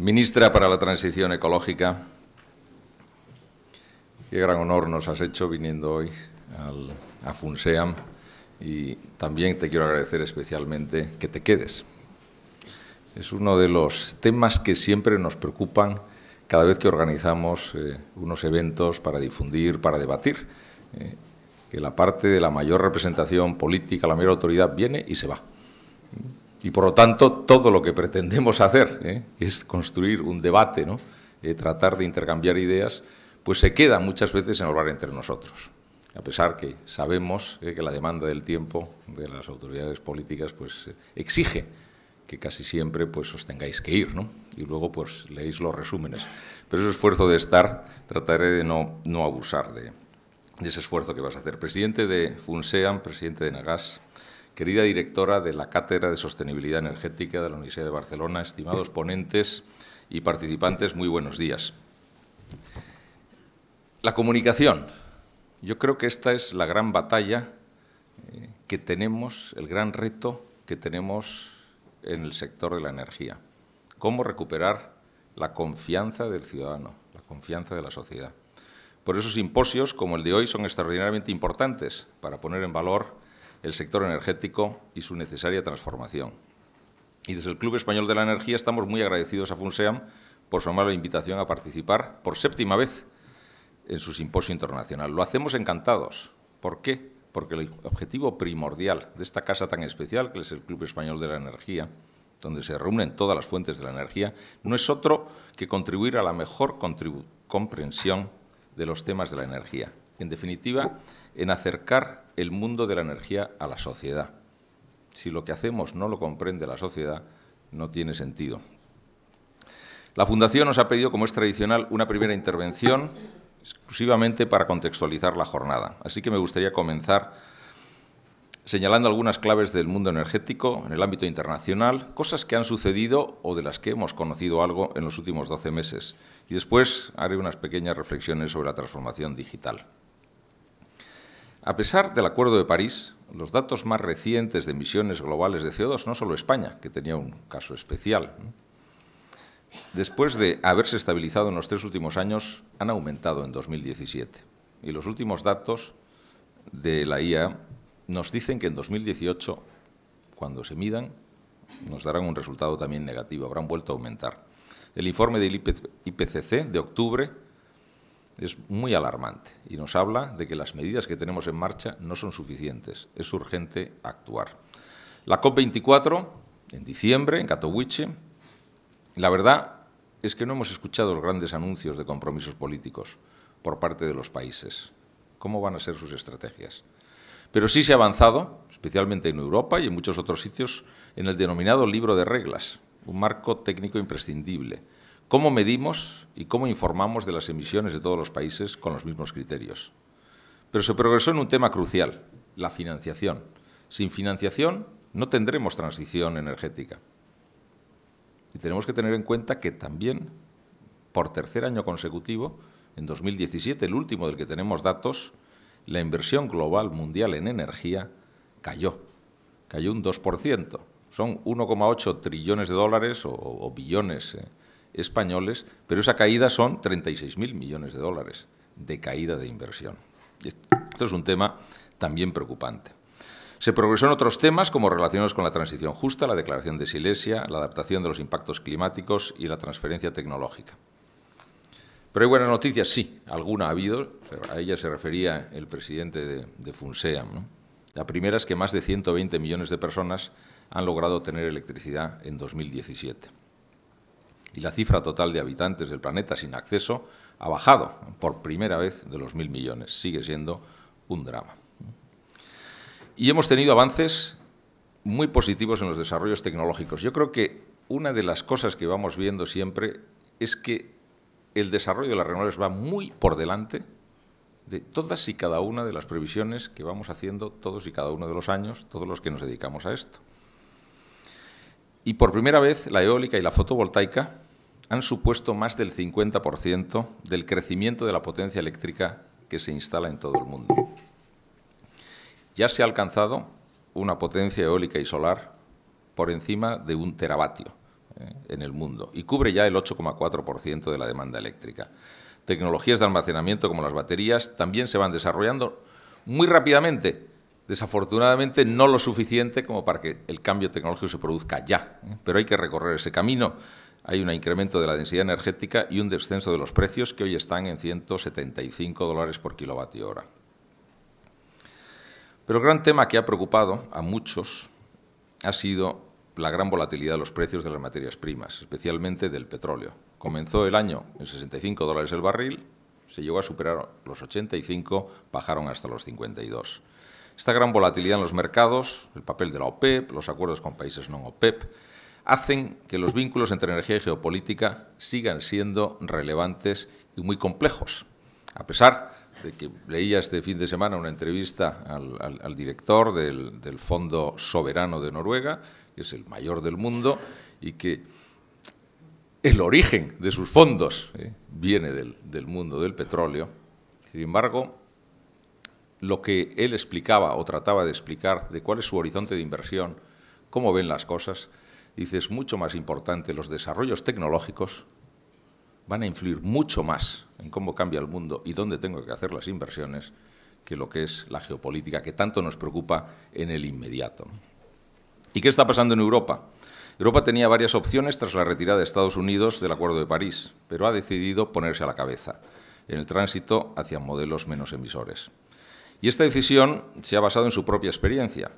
Ministra para la Transición Ecológica, qué gran honor nos has hecho viniendo hoy al, a FUNSEAM y también te quiero agradecer especialmente que te quedes. Es uno de los temas que siempre nos preocupan cada vez que organizamos eh, unos eventos para difundir, para debatir, eh, que la parte de la mayor representación política, la mayor autoridad, viene y se va. Y por lo tanto, todo lo que pretendemos hacer, ¿eh? es construir un debate, eh, tratar de intercambiar ideas, pues se queda muchas veces en hablar entre nosotros. A pesar que sabemos ¿eh? que la demanda del tiempo de las autoridades políticas pues, exige que casi siempre pues, os tengáis que ir, ¿no? Y luego pues leéis los resúmenes. Pero ese esfuerzo de estar, trataré de no, no abusar de, ese esfuerzo que vas a hacer. Presidente de FUNSEAM, presidente de NAGAS, Querida directora de la Cátedra de Sostenibilidad Energética de la Universidad de Barcelona, estimados ponentes y participantes, muy buenos días. La comunicación. Yo creo que esta es la gran batalla eh, que tenemos, el gran reto que tenemos en el sector de la energía. Cómo recuperar la confianza del ciudadano, la confianza de la sociedad. Por eso simposios como el de hoy son extraordinariamente importantes para poner en valor el sector energético y su necesaria transformación. Y desde el Club Español de la Energía estamos muy agradecidos a FUNSEAM por su amable invitación a participar por séptima vez en su simposio internacional. Lo hacemos encantados. ¿Por qué? Porque el objetivo primordial de esta casa tan especial, que es el Club Español de la Energía, donde se reúnen todas las fuentes de la energía, no es otro que contribuir a la mejor comprensión de los temas de la energía. En definitiva, en acercar el mundo de la energía a la sociedad. Si lo que hacemos no lo comprende la sociedad, no tiene sentido. La Fundación nos ha pedido, como es tradicional, una primera intervención exclusivamente para contextualizar la jornada. Así que me gustaría comenzar señalando algunas claves del mundo energético en el ámbito internacional, cosas que han sucedido o de las que hemos conocido algo en los últimos 12 meses. Y después haré unas pequeñas reflexiones sobre la transformación digital. A pesar del Acuerdo de París, los datos más recientes de emisiones globales de CO2, no solo España, que tenía un caso especial, después de haberse estabilizado en los tres últimos años, han aumentado en 2017. Y los últimos datos de la IA nos dicen que en 2018, cuando se midan, nos darán un resultado también negativo, habrán vuelto a aumentar. El informe del IPCC de octubre es muy alarmante y nos habla de que las medidas que tenemos en marcha no son suficientes. Es urgente actuar. La COP24, en diciembre, en Katowice, la verdad es que no hemos escuchado los grandes anuncios de compromisos políticos por parte de los países. ¿Cómo van a ser sus estrategias? Pero sí se ha avanzado, especialmente en Europa y en muchos otros sitios, en el denominado libro de reglas, un marco técnico imprescindible cómo medimos y cómo informamos de las emisiones de todos los países con los mismos criterios. Pero se progresó en un tema crucial, la financiación. Sin financiación no tendremos transición energética. Y tenemos que tener en cuenta que también, por tercer año consecutivo, en 2017, el último del que tenemos datos, la inversión global mundial en energía cayó. Cayó un 2%. Son 1,8 trillones de dólares o, billones. Eh, españoles, pero esa caída son 36.000 millones de dólares de caída de inversión. Esto es un tema también preocupante. Se progresó en otros temas como relacionados con la transición justa, la declaración de Silesia, la adaptación de los impactos climáticos y la transferencia tecnológica. Pero hay buenas noticias, sí, alguna ha habido, a ella se refería el presidente de, de FUNSEAM. La primera es que más de 120 millones de personas han logrado tener electricidad en 2017 y la cifra total de habitantes del planeta sin acceso ha bajado por primera vez de los mil millones. Sigue siendo un drama. Y hemos tenido avances muy positivos en los desarrollos tecnológicos. Yo creo que una de las cosas que vamos viendo siempre es que el desarrollo de las renovables va muy por delante de todas y cada una de las previsiones que vamos haciendo todos y cada uno de los años, todos los que nos dedicamos a esto. Y por primera vez la eólica y la fotovoltaica han supuesto más del 50% del crecimiento de la potencia eléctrica que se instala en todo el mundo. Ya se ha alcanzado una potencia eólica y solar por encima de un teravatio eh, en el mundo y cubre ya el 8,4% de la demanda eléctrica. Tecnologías de almacenamiento como las baterías también se van desarrollando muy rápidamente Desafortunadamente no lo suficiente como para que el cambio tecnológico se produzca ya, ¿eh? pero hay que recorrer ese camino. Hay un incremento de la densidad energética y un descenso de los precios que hoy están en 175 dólares por kilovatio hora. Pero el gran tema que ha preocupado a muchos ha sido la gran volatilidad de los precios de las materias primas, especialmente del petróleo. Comenzó el año en 65 dólares el barril, se llegó a superar los 85, bajaron hasta los 52. Esta gran volatilidad en los mercados, el papel de la OPEP, e los acuerdos con países no OPEP, e hacen que los vínculos entre energía y geopolítica sigan siendo relevantes y muy complejos. A pesar de que leía este fin de semana una entrevista al, director del, Fondo Soberano de Noruega, que es el mayor del mundo, y que el origen de sus fondos eh, viene del mundo del petróleo. Sin embargo, lo que él explicaba o trataba de explicar, de cuál es su horizonte de inversión, cómo ven las cosas, dice, es mucho más importante, los desarrollos tecnológicos van a influir mucho más en cómo cambia el mundo y dónde tengo que hacer las inversiones que lo que es la geopolítica, que tanto nos preocupa en el inmediato. ¿Y qué está pasando en Europa? Europa tenía varias opciones tras la retirada de Estados Unidos del Acuerdo de París, pero ha decidido ponerse a la cabeza en el tránsito hacia modelos menos emisores. Y esta decisión se ha basado en su propia experiencia.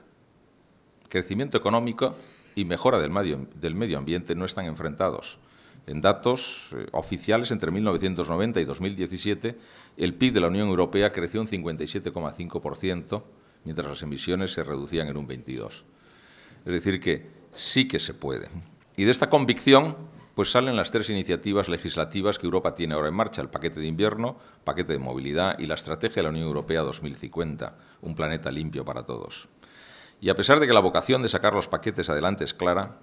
Crecimiento económico y mejora del medio, ambiente no están enfrentados. En datos eh, oficiales, entre 1990 y 2017, el PIB de la Unión Europea creció un 57,5%, mientras las emisiones se reducían en un 22%. Es decir, que sí que se puede. Y de esta convicción pues salen las tres iniciativas legislativas que Europa tiene ahora en marcha, el paquete de invierno, paquete de movilidad y la estrategia de la Unión Europea 2050, un planeta limpio para todos. Y a pesar de que la vocación de sacar los paquetes adelante es clara,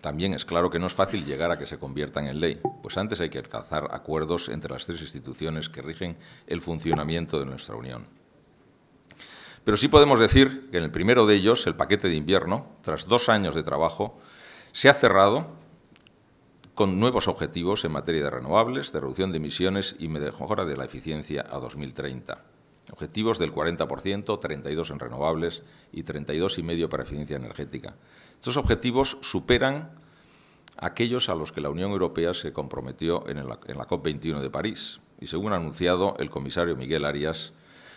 también es claro que no es fácil llegar a que se conviertan en ley, pues antes hay que alcanzar acuerdos entre las tres instituciones que rigen el funcionamiento de nuestra Unión. Pero sí podemos decir que en el primero de ellos, el paquete de invierno, tras dos años de trabajo, se ha cerrado con nuevos objetivos en materia de renovables, de reducción de emisiones y mejora de la eficiencia a 2030. Objetivos del 40%, 32 en renovables y 32,5 para eficiencia energética. Estos objetivos superan aquellos a los que la Unión Europea se comprometió en la, COP21 de París y según ha anunciado el comisario Miguel Arias,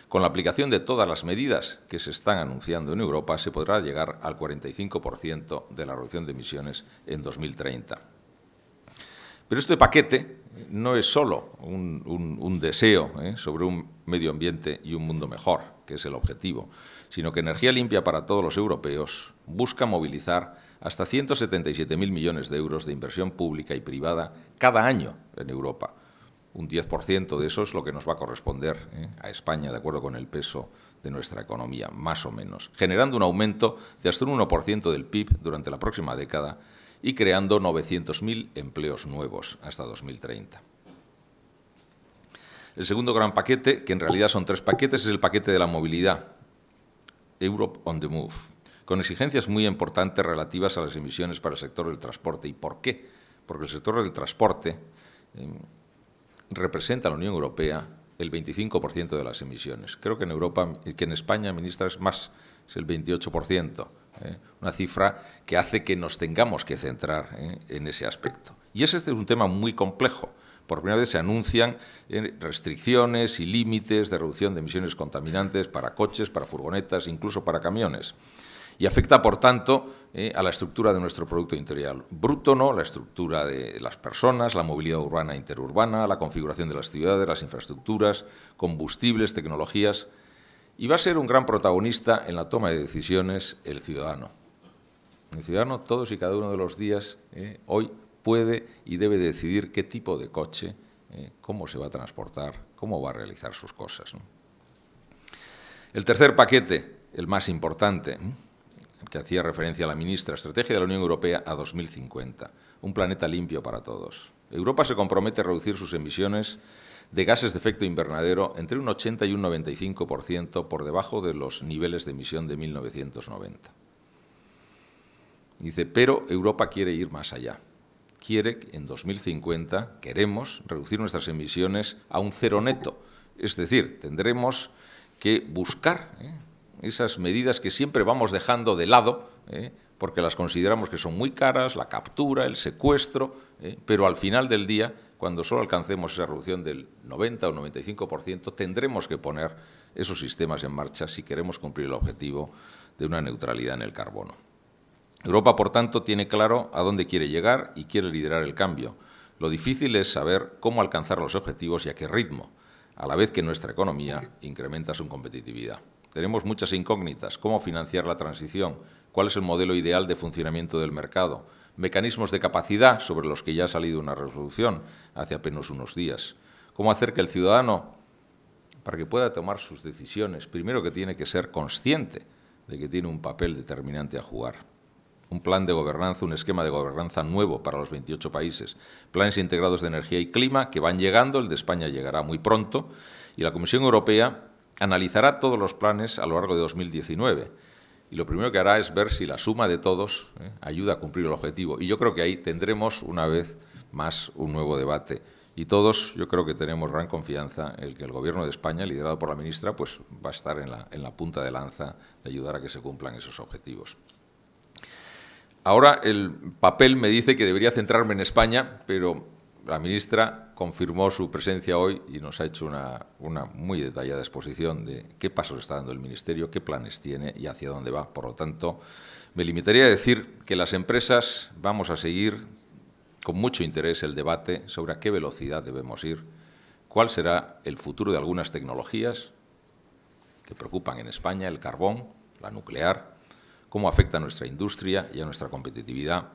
con la aplicación de todas las medidas que se están anunciando en Europa, se podrá llegar al 45% de la reducción de emisiones en 2030. Pero este paquete no es solo un, deseo ¿eh? sobre un medio ambiente y un mundo mejor, que es el objetivo, sino que Energía Limpia para todos los europeos busca movilizar hasta 177.000 millones de euros de inversión pública y privada cada año en Europa. Un 10% de eso es lo que nos va a corresponder ¿eh? a España, de acuerdo con el peso de nuestra economía, más o menos, generando un aumento de hasta un 1% del PIB durante la próxima década y creando 900.000 empleos nuevos hasta 2030. El segundo gran paquete, que en realidad son tres paquetes, es el paquete de la movilidad, Europe on the Move, con exigencias muy importantes relativas a las emisiones para el sector del transporte. ¿Y por qué? Porque el sector del transporte em, representa a la Unión Europea el 25% de las emisiones. Creo que en Europa, que en España, ministra, es más, es el 28%. ¿eh? una cifra que hace que nos tengamos que centrar ¿eh? en ese aspecto. Y ese es un tema muy complejo. Por primera vez se anuncian ¿eh? restricciones y límites de reducción de emisiones contaminantes para coches, para furgonetas, incluso para camiones. Y afecta, por tanto, a la estructura de nuestro Producto Interior Bruto, ¿no? la estructura de las personas, la movilidad urbana e interurbana, la configuración de las ciudades, las infraestructuras, combustibles, tecnologías, y va a ser un gran protagonista en la toma de decisiones el ciudadano. El ciudadano todos y cada uno de los días eh, hoy puede y debe decidir qué tipo de coche, eh, cómo se va a transportar, cómo va a realizar sus cosas. El tercer paquete, el más importante, ¿eh? que hacía referencia a la ministra, Estrategia de la Unión Europea a 2050, un planeta limpio para todos. Europa se compromete a reducir sus emisiones de gases de efecto invernadero entre un 80 y un 95% por debajo de los niveles de emisión de 1990. Dice, pero Europa quiere ir más allá. Quiere en 2050, queremos reducir nuestras emisiones a un cero neto. Es decir, tendremos que buscar ¿eh? esas medidas que siempre vamos dejando de lado, ¿eh? porque las consideramos que son muy caras, la captura, el secuestro, ¿eh? pero al final del día cuando solo alcancemos esa reducción del 90 o 95%, tendremos que poner esos sistemas en marcha si queremos cumplir el objetivo de una neutralidad en el carbono. Europa, por tanto, tiene claro a dónde quiere llegar y quiere liderar el cambio. Lo difícil es saber cómo alcanzar los objetivos y a qué ritmo, a la vez que nuestra economía incrementa su competitividad. Tenemos muchas incógnitas, cómo financiar la transición, cuál es el modelo ideal de funcionamiento del mercado, mecanismos de capacidad sobre los que ya ha salido una resolución hace apenas unos días. ¿Cómo hacer que el ciudadano, para que pueda tomar sus decisiones, primero que tiene que ser consciente de que tiene un papel determinante a jugar? Un plan de gobernanza, un esquema de gobernanza nuevo para los 28 países, planes integrados de energía y clima que van llegando, el de España llegará muy pronto, y la Comisión Europea analizará todos los planes a lo largo de 2019 y lo primero que hará es ver si la suma de todos ¿eh? ayuda a cumplir el objetivo. Y yo creo que ahí tendremos una vez más un nuevo debate. Y todos yo creo que tenemos gran confianza en que el Gobierno de España, liderado por la ministra, pues va a estar en la, en la punta de lanza de ayudar a que se cumplan esos objetivos. Ahora el papel me dice que debería centrarme en España, pero la ministra confirmó su presencia hoy y nos ha hecho una, muy detallada exposición de qué pasos está dando el Ministerio, qué planes tiene y hacia dónde va. Por lo tanto, me limitaría a decir que las empresas vamos a seguir con mucho interés el debate sobre a qué velocidad debemos ir, cuál será el futuro de algunas tecnologías que preocupan en España, el carbón, la nuclear, cómo afecta a nuestra industria y a nuestra competitividad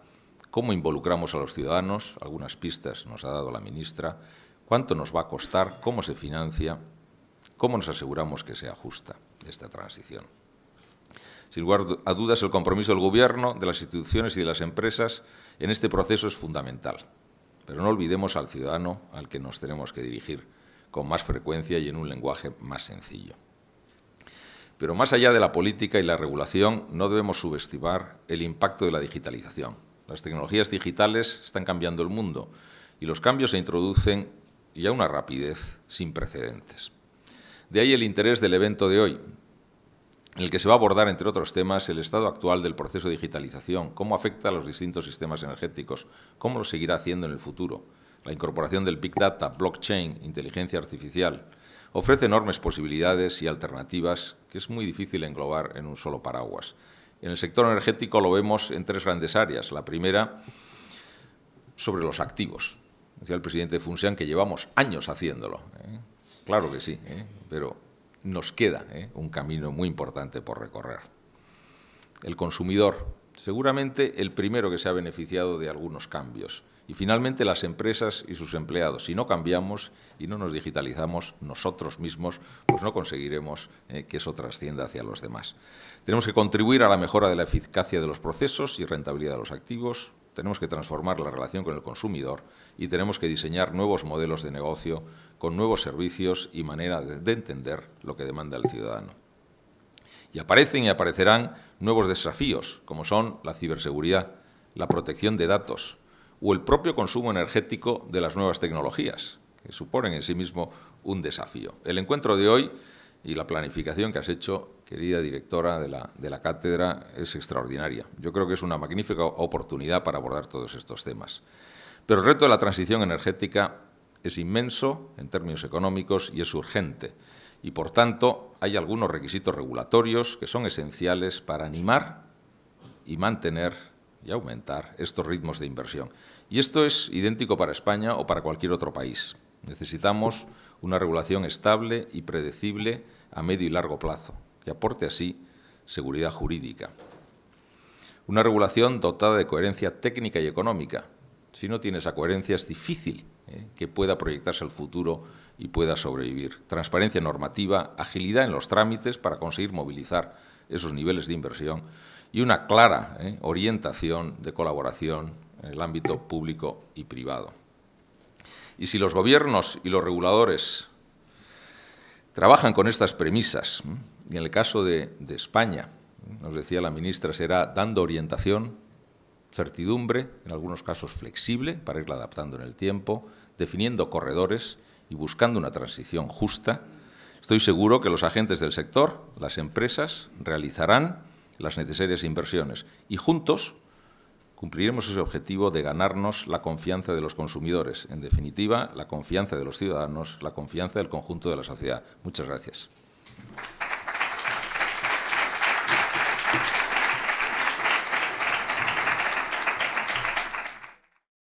cómo involucramos a los ciudadanos, algunas pistas nos ha dado la ministra, cuánto nos va a costar, cómo se financia, cómo nos aseguramos que sea justa esta transición. Sin lugar a dudas, el compromiso del Gobierno, de las instituciones y de las empresas en este proceso es fundamental. Pero no olvidemos al ciudadano al que nos tenemos que dirigir con más frecuencia y en un lenguaje más sencillo. Pero más allá de la política y la regulación, no debemos subestimar el impacto de la digitalización las tecnologías digitales están cambiando el mundo y los cambios se introducen y a una rapidez sin precedentes. De ahí el interés del evento de hoy, en el que se va a abordar, entre otros temas, el estado actual del proceso de digitalización, cómo afecta a los distintos sistemas energéticos, cómo lo seguirá haciendo en el futuro, la incorporación del Big Data, blockchain, inteligencia artificial, ofrece enormes posibilidades y alternativas que es muy difícil englobar en un solo paraguas. En el sector energético lo vemos en tres grandes áreas. La primera, sobre los activos. Decía el presidente Funsean que llevamos años haciéndolo. ¿eh? Claro que sí, ¿eh? pero nos queda ¿eh? un camino muy importante por recorrer. El consumidor, seguramente el primero que se ha beneficiado de algunos cambios. Y finalmente las empresas y sus empleados. Si no cambiamos y no nos digitalizamos nosotros mismos, pues no conseguiremos eh, que eso trascienda hacia los demás. Tenemos que contribuir a la mejora de la eficacia de los procesos y rentabilidad de los activos, tenemos que transformar la relación con el consumidor y tenemos que diseñar nuevos modelos de negocio con nuevos servicios y manera de, entender lo que demanda el ciudadano. Y aparecen y aparecerán nuevos desafíos, como son la ciberseguridad, la protección de datos, o el propio consumo energético de las nuevas tecnologías, que suponen en sí mismo un desafío. El encuentro de hoy y la planificación que has hecho, querida directora de la, de la cátedra, es extraordinaria. Yo creo que es una magnífica oportunidad para abordar todos estos temas. Pero el reto de la transición energética es inmenso en términos económicos y es urgente. Y por tanto, hay algunos requisitos regulatorios que son esenciales para animar y mantener y aumentar estos ritmos de inversión. Y esto es idéntico para España o para cualquier otro país. Necesitamos una regulación estable y predecible a medio y largo plazo, que aporte así seguridad jurídica. Una regulación dotada de coherencia técnica y económica. Si no tiene esa coherencia es difícil ¿eh? que pueda proyectarse al futuro y pueda sobrevivir. Transparencia normativa, agilidad en los trámites para conseguir movilizar esos niveles de inversión y una clara eh, orientación de colaboración en el ámbito público y privado. Y si los gobiernos y los reguladores trabajan con estas premisas, y en el caso de, de España, nos decía la ministra, será dando orientación, certidumbre, en algunos casos flexible, para irla adaptando en el tiempo, definiendo corredores y buscando una transición justa, estoy seguro que los agentes del sector, las empresas, realizarán las necesarias inversiones y juntos cumpliremos ese objetivo de ganarnos la confianza de los consumidores, en definitiva, la confianza de los ciudadanos, la confianza del conjunto de la sociedad. Muchas gracias.